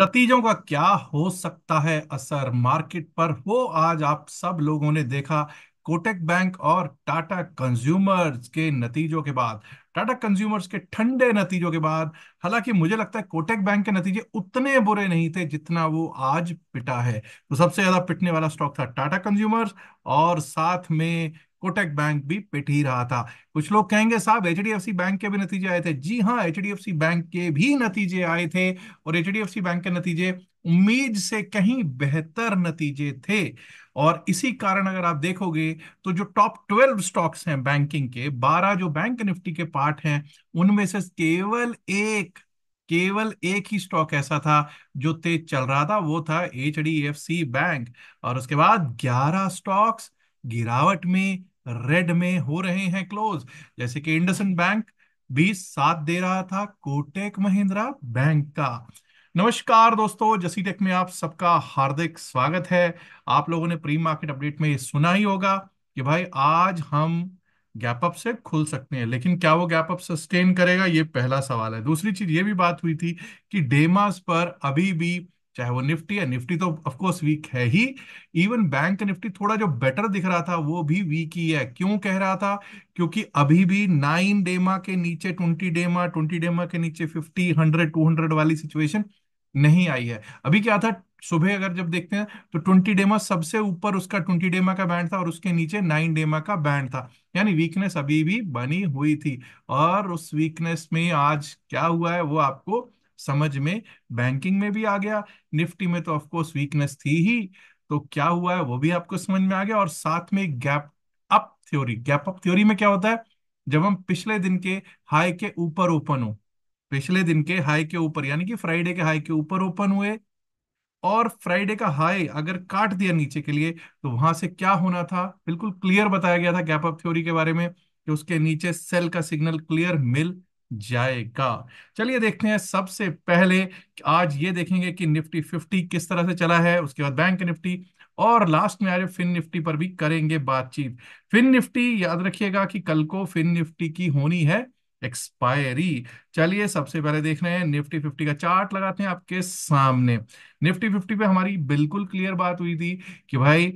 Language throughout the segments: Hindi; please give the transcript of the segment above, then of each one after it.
नतीजों का क्या हो सकता है असर मार्केट पर वो आज आप सब लोगों ने देखा कोटेक बैंक और टाटा कंज्यूमर्स के नतीजों के बाद टाटा कंज्यूमर्स के ठंडे नतीजों के बाद हालांकि मुझे लगता है कोटेक बैंक के नतीजे उतने बुरे नहीं थे जितना वो आज पिटा है तो सबसे ज्यादा पिटने वाला स्टॉक था टाटा कंज्यूमर्स और साथ में कोटक बैंक भी पिट ही रहा था कुछ लोग कहेंगे साहब एच बैंक के भी नतीजे आए थे जी हाँ एच बैंक के भी नतीजे आए थे और एच बैंक के नतीजे उम्मीद से कहीं बेहतर नतीजे थे और इसी कारण अगर आप देखोगे तो जो टॉप ट्वेल्व स्टॉक्स हैं बैंकिंग के बारह जो बैंक निफ्टी के पार्ट हैं उनमें से केवल एक केवल एक ही स्टॉक ऐसा था जो तेज चल रहा था वो था एच बैंक और उसके बाद ग्यारह स्टॉक्स गिरावट में रेड में हो रहे हैं क्लोज जैसे कि इंडसन बैंक भी साथ दे रहा था कोटेक महिंद्रा बैंक का नमस्कार दोस्तों जसी टेक में आप सबका हार्दिक स्वागत है आप लोगों ने प्री मार्केट अपडेट में सुना ही होगा कि भाई आज हम गैप अप से खुल सकते हैं लेकिन क्या वो गैप अप सस्टेन करेगा ये पहला सवाल है दूसरी चीज ये भी बात हुई थी कि डेमास पर अभी भी चाहे वो निफ्टी है निफ्टी तो ऑफकोर्स वीक है ही इवन बैंक निफ्टी थोड़ा जो बेटर दिख रहा था वो भी वीक ही है क्यों कह रहा था क्योंकि अभी भी नाइन डेमा के नीचे ट्वेंटी डेमा ट्वेंटी डेमा के नीचे फिफ्टी हंड्रेड टू हंड्रेड वाली सिचुएशन नहीं आई है अभी क्या था सुबह अगर जब देखते हैं तो ट्वेंटी डेमा सबसे ऊपर उसका ट्वेंटी डेमा का बैंड था और उसके नीचे नाइन डेमा का बैंड था यानी वीकनेस अभी भी बनी हुई थी और उस वीकनेस में आज क्या हुआ है वो आपको समझ में बैंकिंग में भी आ गया निफ्टी में तो ऑफकोर्स वीकनेस थी ही तो क्या हुआ है वो भी आपको समझ में आ गया और साथ में gap up theory gap up theory में क्या होता है जब हम पिछले दिन के हाई के ऊपर ओपन हो पिछले दिन के हाई के ऊपर यानी कि फ्राइडे के हाई के ऊपर ओपन हुए और फ्राइडे का हाई अगर काट दिया नीचे के लिए तो वहां से क्या होना था बिल्कुल क्लियर बताया गया था गैप अप थ्योरी के बारे में कि उसके नीचे सेल का सिग्नल क्लियर मिल जाएगा चलिए देखते हैं सबसे पहले आज ये देखेंगे कि निफ्टी फिफ्टी किस तरह से चला है उसके बाद बैंक निफ्टी और लास्ट में आज फिन निफ्टी पर भी करेंगे बातचीत फिन निफ्टी याद रखिएगा कि कल को फिन निफ्टी की होनी है एक्सपायरी चलिए सबसे पहले देख रहे हैं निफ्टी फिफ्टी का चार्ट लगाते हैं आपके सामने निफ्टी फिफ्टी पे हमारी बिल्कुल क्लियर बात हुई थी कि भाई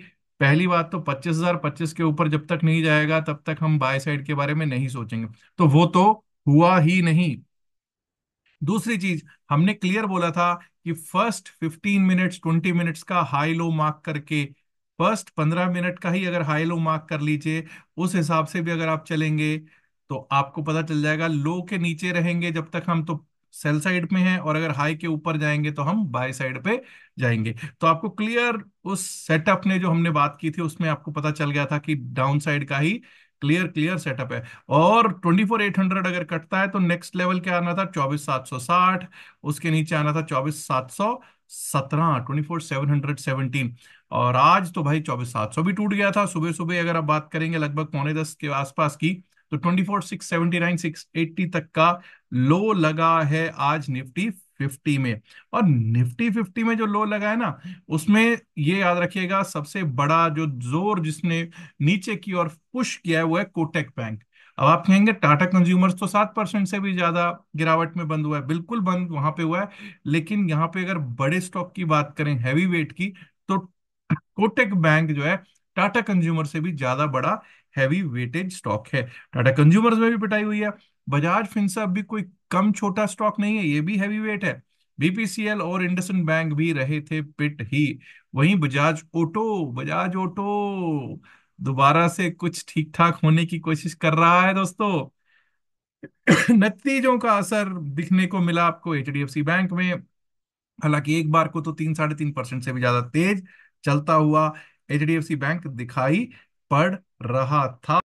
पहली बात तो 25,025 के ऊपर जब तक नहीं जाएगा तब तक हम बाय साइड के बारे में नहीं सोचेंगे तो वो तो हुआ ही नहीं दूसरी चीज हमने क्लियर बोला था कि फर्स्ट 15 मिनट्स 20 मिनट्स का हाई लो मार्क करके फर्स्ट 15 मिनट का ही अगर हाई लो मार्क कर लीजिए उस हिसाब से भी अगर आप चलेंगे तो आपको पता चल जाएगा लो के नीचे रहेंगे जब तक हम तो सेल साइड में हैं और अगर हाई के ऊपर जाएंगे तो हम बाय साइड पे जाएंगे तो आपको क्लियर उस सेटअप ने जो हमने बात की थी उसमें आपको पता चल गया था कि डाउन साइड का ही क्लियर क्लियर सेटअप है और ट्वेंटी फोर एट हंड्रेड अगर कटता है तो नेक्स्ट लेवल क्या आना था चौबीस सात सौ साठ उसके नीचे आना था चौबीस सात सौ सत्रह twenty four seven hundred seventeen और आज तो भाई चौबीस सात सौ भी टूट गया था सुबह सुबह अगर आप बात करेंगे लगभग पौने दस के आसपास की तो twenty four six seventy nine six eighty तक का लो लगा है आज निफ्टी फिफ्टी में और निफ्टी फिफ्टी में जो लो लगा है ना उसमें ये याद रखिएगा सबसे बड़ा जो जोर जिसने नीचे की ओर पुश किया है वो है कोटेक बैंक अब आप कहेंगे टाटा कंज्यूमर्स तो सात परसेंट से भी ज्यादा गिरावट में बंद हुआ है बिल्कुल बंद वहां पे हुआ है लेकिन यहाँ पे अगर बड़े स्टॉक की बात करें हैवी वेट की तो कोटेक बैंक जो है टाटा कंज्यूमर से भी ज्यादा बड़ा हैवी वेटेज स्टॉक है टाटा कंज्यूमर्स में भी पिटाई हुई है बजाज फिंसा भी कोई कम छोटा स्टॉक नहीं है ये भी हैवी वेट है बीपीसीएल और इंडसन बैंक भी रहे थे पिट ही वहीं बजाज ऑटो बजाज ऑटो दोबारा से कुछ ठीक ठाक होने की कोशिश कर रहा है दोस्तों नतीजों का असर दिखने को मिला आपको एच बैंक में हालांकि एक बार को तो तीन साढ़े तीन परसेंट से भी ज्यादा तेज चलता हुआ एच बैंक दिखाई पड़ रहा था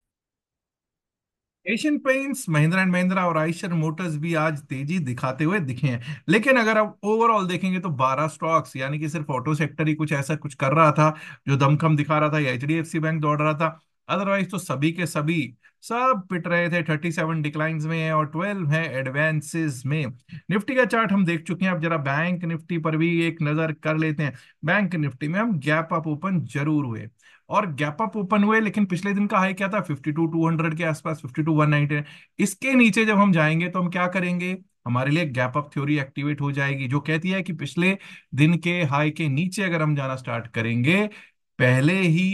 Asian paints Mahindra and Mahindra और आइशर मोटर्स भी आज तेजी दिखाते हुए दिखे हैं लेकिन अगर आप ओवरऑल देखेंगे तो 12 स्टॉक्स यानी कि सिर्फ ऑटो सेक्टर ही कुछ ऐसा कुछ कर रहा था जो दमखम दिखा रहा था एच डी बैंक दौड़ रहा था अदरवाइज तो सभी के सभी सब पिट रहे थे 37 डिक्लाइंस में है और 12 है एडवांसेस में निफ्टी का चार्ट हम देख चुके हैं अब जरा बैंक निफ्टी पर भी एक नजर कर लेते हैं बैंक निफ्टी में हम गैप अप ओपन जरूर हुए और गैप अप ओपन हुए लेकिन पिछले दिन का हाई क्या था फिफ्टी टू टू हंड्रेड के आसपास फिफ्टी टू वन नाइनटी इसके नीचे जब हम जाएंगे तो हम क्या करेंगे हमारे लिए गैप अप थ्योरी एक्टिवेट हो जाएगी जो कहती है कि पिछले दिन के हाई के नीचे अगर हम जाना स्टार्ट करेंगे पहले ही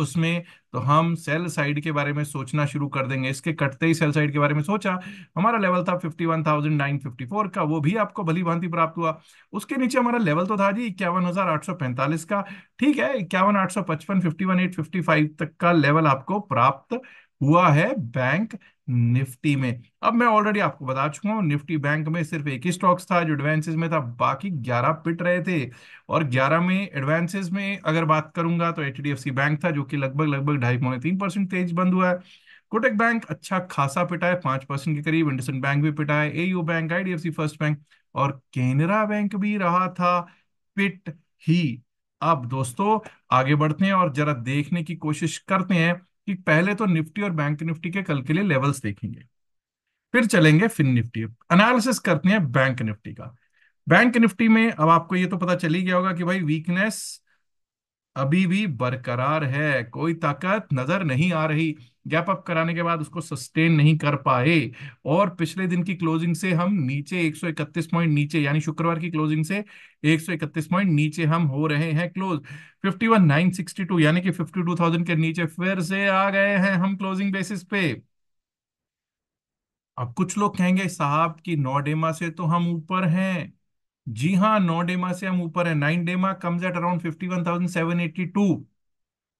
उसमें तो हम सेल साइड के बारे में सोचना शुरू कर देंगे इसके कटते ही सेल साइड के बारे में सोचा हमारा लेवल था 51,954 का वो भी आपको भली भांति प्राप्त हुआ उसके नीचे हमारा लेवल तो था जी इक्यावन का ठीक है इक्यावन आठ सौ पचपन तक का लेवल आपको प्राप्त हुआ है बैंक निफ्टी में अब मैं ऑलरेडी आपको बता चुका हूं निफ्टी बैंक में सिर्फ एक ही स्टॉक्स था जो एडवांसेस में था बाकी 11 पिट रहे थे और 11 में एडवांसेस में अगर बात करूंगा तो एच बैंक था जो कि लगभग लगभग ढाई पौने तीन परसेंट तेज बंद हुआ है कोटक बैंक अच्छा खासा पिटा है पांच परसेंट के करीब इंडसन बैंक भी पिटा है AU bank IDFC first bank और केनरा बैंक भी रहा था पिट ही अब दोस्तों आगे बढ़ते हैं और जरा देखने की कोशिश करते हैं कि पहले तो निफ्टी और बैंक निफ्टी के कल के लिए लेवल्स देखेंगे फिर चलेंगे फिन निफ्टी एनालिसिस करते हैं बैंक निफ्टी का बैंक निफ्टी में अब आपको ये तो पता चल ही गया होगा कि भाई वीकनेस अभी भी बरकरार है कोई ताकत नजर नहीं आ रही गैप अप कराने के बाद उसको सस्टेन नहीं कर पाए और पिछले दिन की क्लोजिंग से हम नीचे 131 पॉइंट नीचे यानी शुक्रवार की क्लोजिंग से 131 पॉइंट नीचे हम हो रहे हैं क्लोज 51,962 यानी कि 52,000 के नीचे फिर से आ गए हैं हम क्लोजिंग बेसिस पे अब कुछ लोग कहेंगे साहब की नोडेमा से तो हम ऊपर हैं जी हाँ नौ डेमा से हम ऊपर है nine DEMA comes at around fifty one thousand seven eighty two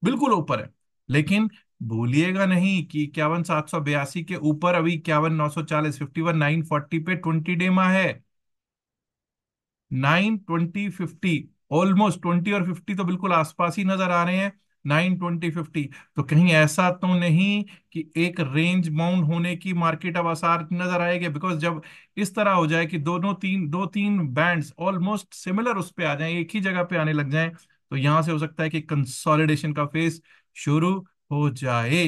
बिल्कुल ऊपर है लेकिन भूलिएगा नहीं कि इक्यावन सात सौ बयासी के ऊपर अभी इक्यावन नौ सौ चालीस फिफ्टी वन नाइन फोर्टी पे ट्वेंटी डेमा है nine twenty fifty almost twenty और फिफ्टी तो बिल्कुल आसपास ही नजर आ रहे हैं नाइन ट्वेंटी फिफ्टी तो कहीं ऐसा तो नहीं कि एक रेंज बाउंड होने की मार्केट अब आसार नजर आएगी बिकॉज जब इस तरह हो जाए कि दोनों तीन दो तीन बैंड्स ऑलमोस्ट सिमिलर उस पर आ जाए एक ही जगह पे आने लग जाए तो यहां से हो सकता है कि कंसोलिडेशन का फेस शुरू हो जाए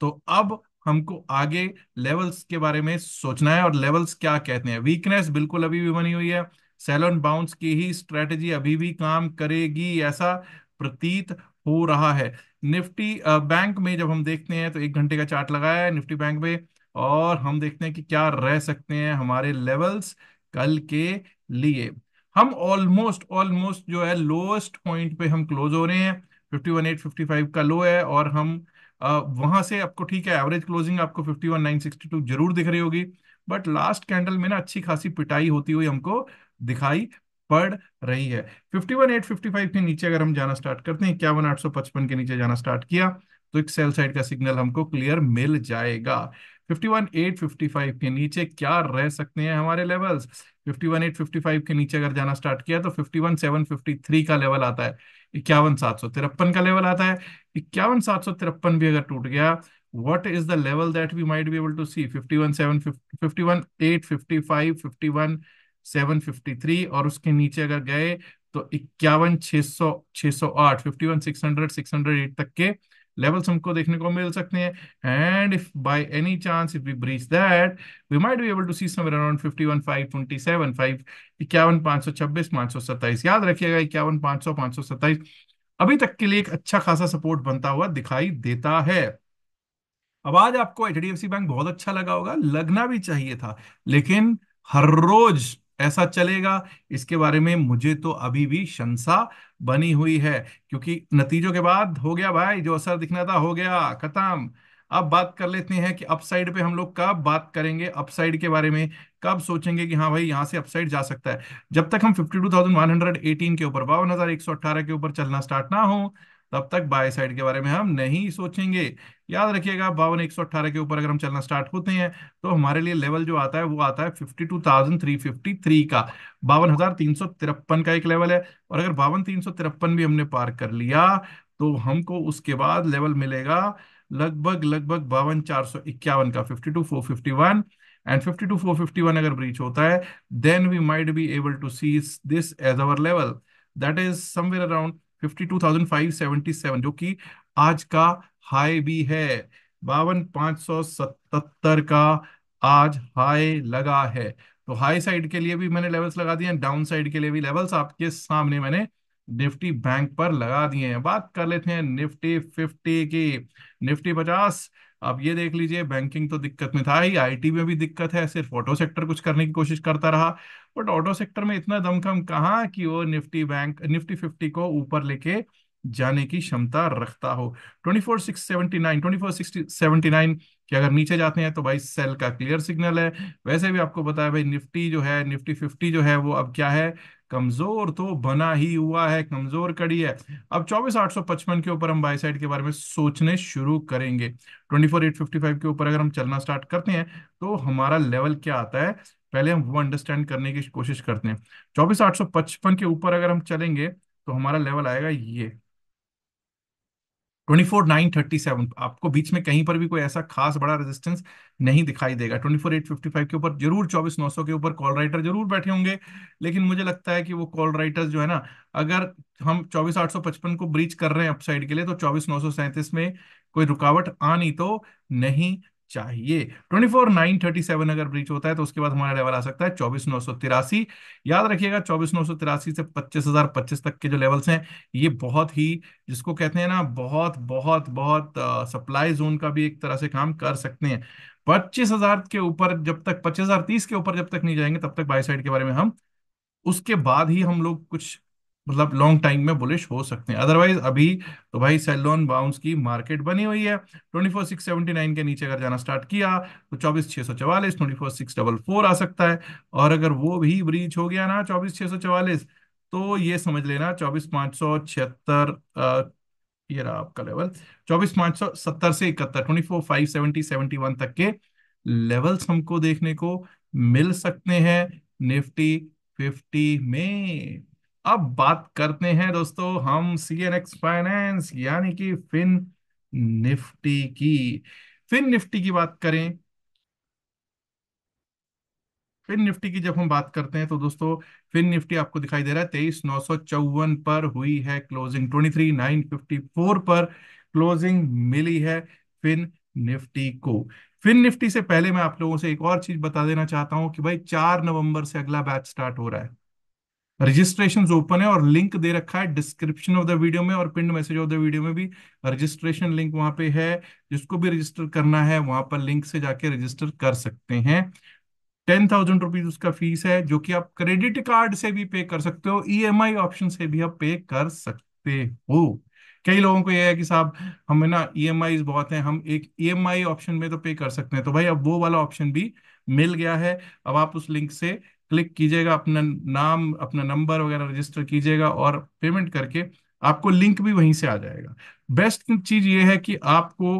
तो अब हमको आगे लेवल्स के बारे में सोचना है और लेवल्स क्या कहते हैं वीकनेस बिल्कुल अभी भी बनी हुई है सेलोन बाउंस की ही स्ट्रेटजी अभी भी काम करेगी ऐसा प्रतीत हो रहा है निफ्टी बैंक में जब हम देखते हैं तो एक घंटे का चार्ट लगाया है निफ्टी बैंक में और हम देखते हैं कि क्या रह सकते हैं हमारे लेवल्स कल के लिए हम ऑलमोस्ट ऑलमोस्ट जो है लोएस्ट पॉइंट पे हम क्लोज हो रहे हैं fifty one eight fifty five का लो है और हम आ, वहां से आपको तो ठीक है एवरेज क्लोजिंग आपको fifty one nine sixty two जरूर दिख रही होगी बट लास्ट कैंडल में ना अच्छी खासी पिटाई होती हुई हमको दिखाई बढ़ रही है 51855 के नीचे अगर हम जाना स्टार्ट करते हैं इक्यावन आठ के नीचे जाना स्टार्ट किया तो एक सेल साइड का सिग्नल हमको क्लियर मिल जाएगा 51855 के नीचे क्या रह सकते हैं हमारे लेवल्स 51855 के नीचे अगर जाना स्टार्ट किया तो 51753 का लेवल आता है इक्यावन सात सौ तिरपन का लेवल आता है इक्यावन सात सौ तिरपन भी अगर टूट गया what what is the level that we might be able to see 517 51 fifty one 753 और उसके नीचे अगर गए तो इक्यावन छह सौ छह सौ आठ fifty one six hundred six hundred eight तक के लेवल्स हमको देखने को मिल सकते हैं and if by any chance if we breach that we might be able to see somewhere around पांच सौ छब्बीस पांच सौ सत्ताईस याद रखिएगा इक्यावन सौ सत्ताईस अभी तक के लिए एक अच्छा खासा सपोर्ट बनता हुआ दिखाई देता है अब आज आपको एच बैंक बहुत अच्छा लगा होगा लगना भी चाहिए था लेकिन हर रोज ऐसा चलेगा इसके बारे में मुझे तो अभी भी शंसा बनी हुई है क्योंकि नतीजों के बाद हो गया भाई जो असर दिखना था हो गया खत्म अब बात कर लेते हैं कि अपसाइड पे हम लोग कब बात करेंगे अपसाइड के बारे में कब सोचेंगे कि हाँ भाई यहाँ से अपसाइड जा सकता है जब तक हम 52,118 के ऊपर बावन के ऊपर चलना स्टार्ट ना हो तब तक बाय साइड के बारे में हम नहीं सोचेंगे याद रखिएगा बावन एक सौ अट्ठारह के ऊपर अगर हम चलना स्टार्ट होते हैं तो हमारे लिए लेवल जो आता है वो आता है fifty two thousand three fifty three का बावन हजार तीन सौ तिरपन का एक लेवल है और अगर बावन तीन सौ तिरपन भी हमने पार कर लिया तो हमको उसके बाद लेवल मिलेगा लगभग लगभग बावन चार सौ इक्यावन का fifty two four fifty one and fifty two four fifty one अगर ब्रीच होता है then we might be able to see this as our level that is somewhere around 52,577 जो कि आज का हाई भी है बावन पांच सौ का आज हाई लगा है तो हाई साइड के लिए भी मैंने लेवल्स लगा दिए हैं डाउन साइड के लिए भी लेवल्स आपके सामने मैंने निफ्टी बैंक पर लगा दिए हैं बात कर लेते हैं निफ्टी फिफ्टी की निफ्टी पचास अब ये देख लीजिए बैंकिंग तो दिक्कत में था ही आईटी में भी दिक्कत है सिर्फ ऑटो सेक्टर कुछ करने की कोशिश करता रहा बट ऑटो सेक्टर में इतना दमखम कहा कि वो निफ्टी बैंक निफ्टी फिफ्टी को ऊपर लेके जाने की क्षमता रखता हो twenty four six seventy nine twenty four six seventy nine कि अगर नीचे जाते हैं तो भाई सेल का क्लियर सिग्नल है वैसे भी आपको पता है भाई निफ्टी जो है निफ्टी फिफ्टी जो है वो अब क्या है कमजोर तो बना ही हुआ है कमजोर कड़ी है अब चौबीस आठ सौ पचपन के ऊपर हम बाई साइड के बारे में सोचने शुरू करेंगे twenty four eight fifty five के ऊपर अगर हम चलना स्टार्ट करते हैं तो हमारा लेवल क्या आता है पहले हम वो अंडरस्टैंड करने की कोशिश करते हैं चौबीस आठ सौ पचपन के ऊपर अगर हम चलेंगे तो हमारा लेवल आएगा ये twenty four nine thirty seven आपको बीच में कहीं पर भी कोई ऐसा खास बड़ा रेजिस्टेंस नहीं दिखाई देगा twenty four eight fifty five के ऊपर जरूर चौबीस नौ सौ के ऊपर कॉल राइटर जरूर बैठे होंगे लेकिन मुझे लगता है कि वो कॉल राइटर्स जो है ना अगर हम चौबीस आठ सौ पचपन को ब्रीच कर रहे हैं अपसाइड के लिए तो चौबीस नौ सौ सैंतीस में कोई रुकावट आनी तो नहीं चाहिए 24937 अगर ब्रीच होता है तो उसके बाद हमारा लेवल आ सकता है चौबीस याद रखिएगा चौबीस से पच्चीस पच्चीस तक के जो लेवल्स हैं ये बहुत ही जिसको कहते हैं ना बहुत बहुत बहुत सप्लाई जोन का भी एक तरह से काम कर सकते हैं पच्चीस हजार के ऊपर जब तक पच्चीस हजार तीस के ऊपर जब तक नहीं जाएंगे तब तक बाई साइड के बारे में हम उसके बाद ही हम लोग कुछ मतलब लॉन्ग टाइम में बुलिश हो सकते हैं अदरवाइज अभी तो भाई सेलोन बाउंस की मार्केट बनी हुई है twenty four six seventy nine के नीचे अगर जाना स्टार्ट किया तो चौबीस छह सौ चवालीस twenty four six double four आ सकता है और अगर वो भी ब्रीच हो गया ना चौबीस छह सौ चवालीस तो ये समझ लेना चौबीस पांच सौ छिहत्तर ये रहा आपका लेवल चौबीस पांच सौ सत्तर से इकहत्तर twenty four five seventy seventy one तक के लेवल्स हमको देखने को मिल सकते हैं निफ्टी फिफ्टी में अब बात करते हैं दोस्तों हम सी एन एक्स फाइनेंस यानी कि फिन निफ्टी की फिन निफ्टी की बात करें फिन निफ्टी की जब हम बात करते हैं तो दोस्तों फिन निफ्टी आपको दिखाई दे रहा है तेईस नौ सौ चौवन पर हुई है closing twenty three nine fifty four पर क्लोजिंग मिली है फिन निफ्टी को फिन निफ्टी से पहले मैं आप लोगों से एक और चीज बता देना चाहता हूं कि भाई चार नवंबर से अगला बैच स्टार्ट हो रहा है रजिस्ट्रेशन ओपन है और लिंक दे रखा है डिस्क्रिप्शन ऑफ द वीडियो में और पिंड मैसेज ऑफ द वीडियो में भी रजिस्ट्रेशन लिंक वहां पे है जिसको भी रजिस्टर करना है वहां पर लिंक से जाके रजिस्टर कर सकते हैं टेन थाउजेंड रुपीज उसका फीस है जो कि आप क्रेडिट कार्ड से भी पे कर सकते हो ईएमआई e ऑप्शन से भी आप पे कर सकते हो कई लोगों को यह है कि साहब हमें ना ई e बहुत हैं हम एक ई e ऑप्शन में तो पे कर सकते हैं तो भाई अब वो वाला ऑप्शन भी मिल गया है अब आप उस लिंक से क्लिक कीजिएगा अपना नाम अपना नंबर वगैरह रजिस्टर कीजिएगा और पेमेंट करके आपको लिंक भी वहीं से आ जाएगा बेस्ट चीज ये है कि आपको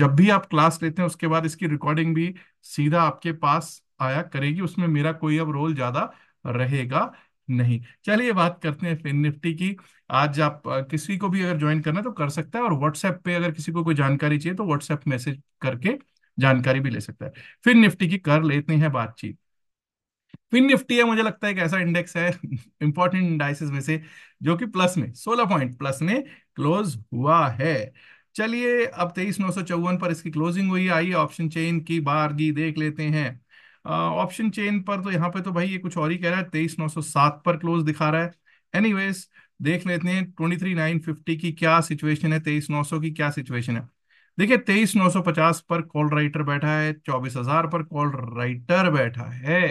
जब भी आप क्लास लेते हैं उसके बाद इसकी रिकॉर्डिंग भी सीधा आपके पास आया करेगी उसमें मेरा कोई अब रोल ज्यादा रहेगा नहीं चलिए बात करते हैं फिन निफ्टी की आज आप किसी को भी अगर ज्वाइन करना है तो कर सकता है और व्हाट्सएप पे अगर किसी को कोई जानकारी चाहिए तो व्हाट्सएप मैसेज करके जानकारी भी ले सकता है फिर निफ्टी की कर लेते हैं बातचीत फिन निफ्टी है मुझे लगता है एक ऐसा इंडेक्स है इंपॉर्टेंट इंडाइसिस में से जो कि प्लस में सोलह पॉइंट प्लस में क्लोज हुआ है चलिए अब तेईस नौ सौ चौवन पर इसकी क्लोजिंग हुई है आइए ऑप्शन चेन की बारगी देख लेते हैं ऑप्शन चेन पर तो यहाँ पे तो भाई ये कुछ और ही कह रहा है तेईस नौ सौ सात पर क्लोज दिखा रहा है एनीवेज देख लेते हैं ट्वेंटी थ्री नाइन फिफ्टी की क्या सिचुएशन है तेईस नौ सौ की क्या सिचुएशन है देखिए तेईस नौ सौ पचास पर कॉल राइटर बैठा है चौबीस हजार पर कॉल राइटर बैठा है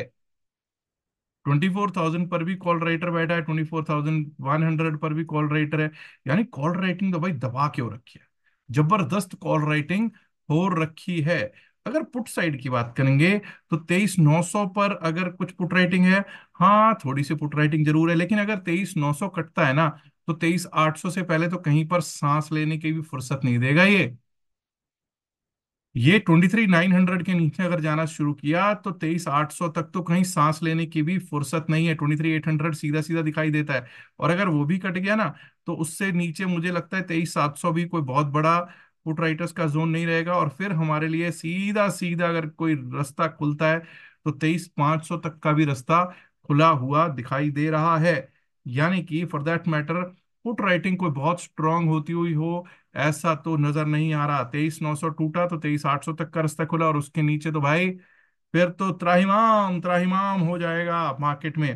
ट्वेंटी फोर थाउजेंड पर भी कॉल राइटर बैठा है twenty four thousand one hundred पर भी कॉल राइटर है यानी कॉल राइटिंग तो भाई दबा क्यों रखी है जबरदस्त कॉल राइटिंग हो रखी है अगर पुट साइड की बात करेंगे तो तेईस नौ सौ पर अगर कुछ पुट राइटिंग है हाँ थोड़ी सी पुट राइटिंग जरूर है लेकिन अगर तेईस नौ सौ कटता है ना तो तेईस आठ सौ से पहले तो कहीं पर सांस लेने की भी फुर्सत नहीं देगा ये ये ट्वेंटी थ्री नाइन हंड्रेड के नीचे अगर जाना शुरू किया तो तेईस आठ सौ तक तो कहीं सांस लेने की भी फुर्सत नहीं है ट्वेंटी थ्री एट हंड्रेड सीधा सीधा दिखाई देता है और अगर वो भी कट गया ना तो उससे नीचे मुझे लगता है तेईस सात सौ भी कोई बहुत बड़ा पुट राइटर्स का जोन नहीं रहेगा और फिर हमारे लिए सीधा सीधा अगर कोई रास्ता खुलता है तो तेईस पांच सौ तक का भी रास्ता खुला हुआ दिखाई दे रहा है यानी कि for that matter put writing कोई बहुत स्ट्रांग होती हुई हो ऐसा तो नजर नहीं आ रहा तेईस नौ सौ टूटा तो तेईस आठ सौ तक का रास्ता खुला और उसके नीचे तो भाई फिर तो त्राहिमाम त्राहिमाम हो जाएगा मार्केट में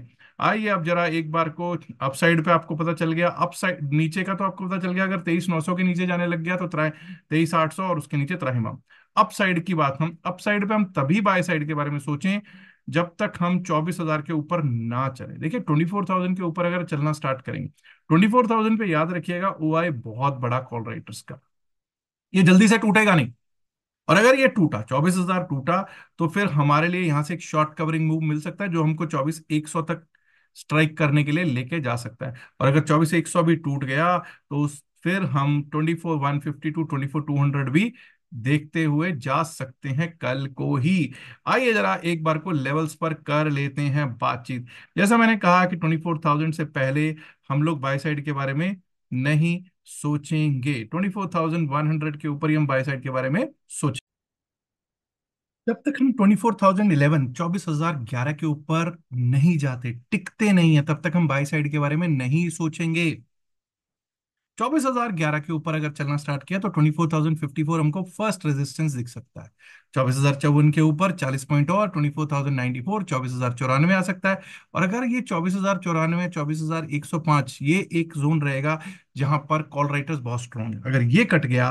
आइए अब जरा एक बार को अपसाइड पे आपको पता चल गया अपसाइड नीचे का तो आपको पता चल गया अगर तेईस नौ सौ के नीचे जाने लग गया तो त्रा तेईस आठ सौ और उसके नीचे त्राहिमाम अपसाइड की बात हम अपसाइड पे हम तभी बाय साइड के बारे में सोचें जब तक हम 24,000 के ऊपर ना चले देखिए 24,000 के ऊपर अगर चलना स्टार्ट करेंगे 24,000 पे याद रखिएगा ओ बहुत बड़ा कॉल राइटर्स का ये जल्दी से टूटेगा नहीं और अगर ये टूटा 24,000 टूटा तो फिर हमारे लिए यहां से एक शॉर्ट कवरिंग मूव मिल सकता है जो हमको 24,100 तक स्ट्राइक करने के लिए लेके जा सकता है और अगर 24,100 भी टूट गया तो फिर हम twenty four one fifty two 24,200 भी देखते हुए जा सकते हैं कल को ही आइए जरा एक बार को लेवल्स पर कर लेते हैं बातचीत जैसा मैंने कहा कि 24,000 से पहले हम लोग बाय साइड के बारे में नहीं सोचेंगे 24,100 के ऊपर ही हम बाय साइड के बारे में सोचें जब तक हम 24,011, 24,011 के ऊपर नहीं जाते टिकते नहीं है तब तक हम बाई साइड के बारे में नहीं सोचेंगे चौबीस हजार ग्यारह के ऊपर अगर चलना स्टार्ट किया तो twenty four thousand fifty four हमको फर्स्ट रेजिस्टेंस दिख सकता है चौबीस हजार चौवन के ऊपर चालीस पॉइंट और twenty four thousand ninety four चौबीस हजार चौरानवे आ सकता है और अगर ये चौबीस हजार चौरानवे चौबीस हजार एक सौ पांच ये एक जोन रहेगा जहां पर कॉल राइटर्स बहुत स्ट्रॉन्ग है अगर ये कट गया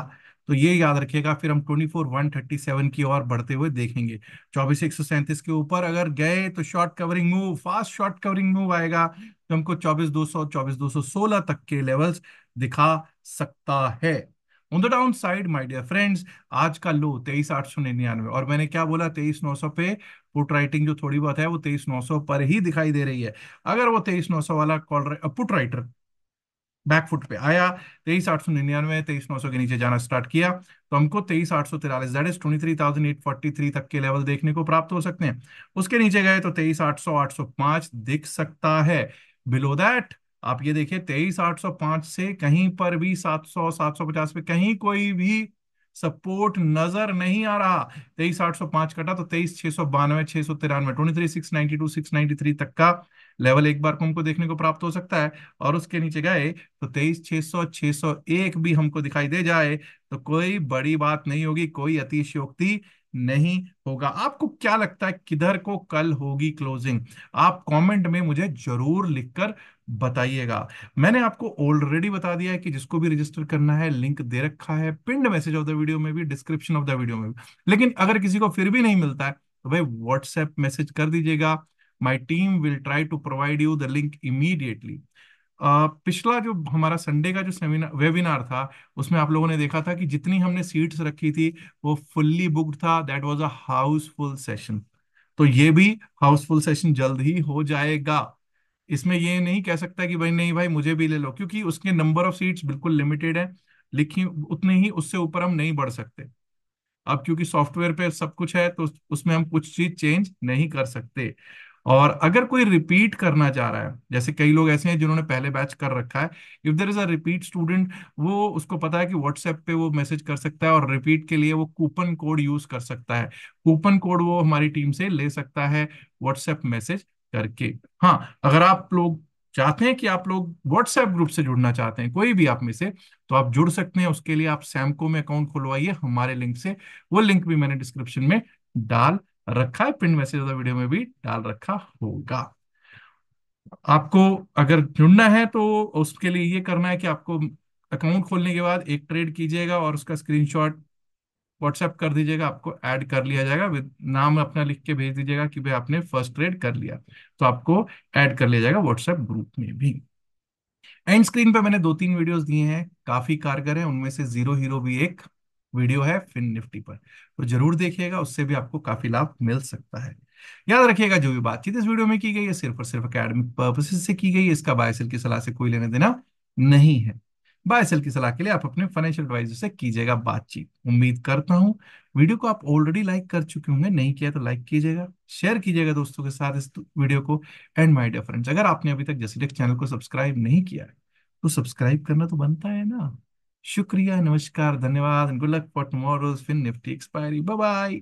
तो ये याद रखिएगा फिर हम twenty four one thirty seven की ओर बढ़ते हुए देखेंगे चौबीस एक सौ सैंतीस के ऊपर अगर गए तो short covering move fast short covering move आएगा तो हमको चौबीस दो सौ चौबीस दो सौ सोलह तक के लेवल्स दिखा सकता है on the down side my dear friends आज का लो तेईस आठ सौ निन्यानवे और मैंने क्या बोला तेईस नौ सौ पे पुट राइटिंग जो थोड़ी बहुत है वो तेईस नौ सौ पर ही दिखाई दे रही है अगर वो तेईस नौ सौ वाला कॉल पुट राइटर बैकफुट पे आया तेईस आठ सौ निन्यानवे तेईस नौ सौ के नीचे जाना स्टार्ट किया तो हमको तेईस आठ सौ तिरालीस that is twenty three thousand eight forty three तक के लेवल देखने को प्राप्त हो सकते हैं उसके नीचे गए तो तेईस आठ सौ आठ सौ पांच दिख सकता है बिलो दैट आप ये देखिए तेईस आठ सौ पांच से कहीं पर भी सात सौ सात सौ पचास पे कहीं कोई भी सपोर्ट नजर नहीं आ रहा तेईस आठ सौ पांच कटा तो तेईस छह सौ बानवे छह सौ तिरानवे twenty three six ninety two six ninety three तक का लेवल एक बार को हमको देखने को प्राप्त हो सकता है और उसके नीचे गए तो तेईस छह सौ छह सौ एक भी हमको दिखाई दे जाए तो कोई बड़ी बात नहीं होगी कोई अतिशयोक्ति नहीं होगा आपको क्या लगता है किधर को कल होगी क्लोजिंग आप कमेंट में मुझे जरूर लिखकर बताइएगा मैंने आपको ऑलरेडी बता दिया है कि जिसको भी रजिस्टर करना है लिंक दे रखा है पिंड मैसेज ऑफ द वीडियो में भी डिस्क्रिप्शन ऑफ द वीडियो में भी लेकिन अगर किसी को फिर भी नहीं मिलता है तो भाई व्हाट्सएप मैसेज कर दीजिएगा my team will try to provide you the link immediately पिछला जो हमारा संडे का जो सेमिनार वेबिनार था उसमें आप लोगों ने देखा था कि जितनी हमने सीट्स रखी थी वो फुल्ली बुक्ड था that was a housefull session तो ये भी हाउसफुल सेशन जल्द ही हो जाएगा इसमें ये नहीं कह सकता कि भाई नहीं भाई मुझे भी ले लो क्योंकि उसके नंबर ऑफ सीट्स बिल्कुल लिमिटेड है लिखी उतने ही उससे ऊपर हम नहीं बढ़ सकते अब क्योंकि सॉफ्टवेयर पे सब कुछ है तो उसमें हम कुछ चीज चेंज नहीं कर सकते और अगर कोई रिपीट करना चाह रहा है जैसे कई लोग ऐसे हैं जिन्होंने पहले बैच कर रखा है if there is a repeat student वो उसको पता है कि व्हाट्सएप पे वो मैसेज कर सकता है और रिपीट के लिए वो कूपन कोड यूज कर सकता है कूपन कोड वो हमारी टीम से ले सकता है व्हाट्सएप मैसेज करके हाँ अगर आप लोग चाहते हैं कि आप लोग व्हाट्सएप ग्रुप से जुड़ना चाहते हैं कोई भी आप में से तो आप जुड़ सकते हैं उसके लिए आप सैमको में अकाउंट खुलवाइए हमारे लिंक से वो लिंक भी मैंने डिस्क्रिप्शन में डाल रखा है पिन मैसेज वाला वीडियो में भी डाल रखा होगा आपको अगर जुड़ना है तो उसके लिए ये करना है कि आपको अकाउंट खोलने के बाद एक ट्रेड कीजिएगा और उसका स्क्रीनशॉट व्हाट्सएप कर दीजिएगा आपको ऐड कर लिया जाएगा विद नाम अपना लिख के भेज दीजिएगा कि भाई आपने फर्स्ट ट्रेड कर लिया तो आपको ऐड कर लिया जाएगा व्हाट्सएप ग्रुप में भी एंड स्क्रीन पर मैंने दो तीन वीडियोस दिए हैं काफी कारगर है उनमें से जीरो हीरो भी एक वीडियो है फिन निफ्टी पर तो जरूर देखिएगा उससे भी आपको काफी लाभ मिल सकता है याद रखिएगा जो भी बातचीत इस वीडियो में की गई है सिर्फ और सिर्फ अकेडमिक पर्पसेस से की गई है इसका बायसेल की सलाह से कोई लेने देना नहीं है बायसेल की सलाह के लिए आप अपने फाइनेंशियल एडवाइजर से कीजिएगा बातचीत उम्मीद करता हूँ वीडियो को आप ऑलरेडी लाइक कर चुके होंगे नहीं किया तो लाइक कीजिएगा शेयर कीजिएगा दोस्तों के साथ इस वीडियो को एंड माई डियर अगर आपने अभी तक जसीडेक चैनल को सब्सक्राइब नहीं किया है तो सब्सक्राइब करना तो बनता है ना शुक्रिया नमस्कार धन्यवाद good luck for tomorrow's fin Nifty expiry bye bye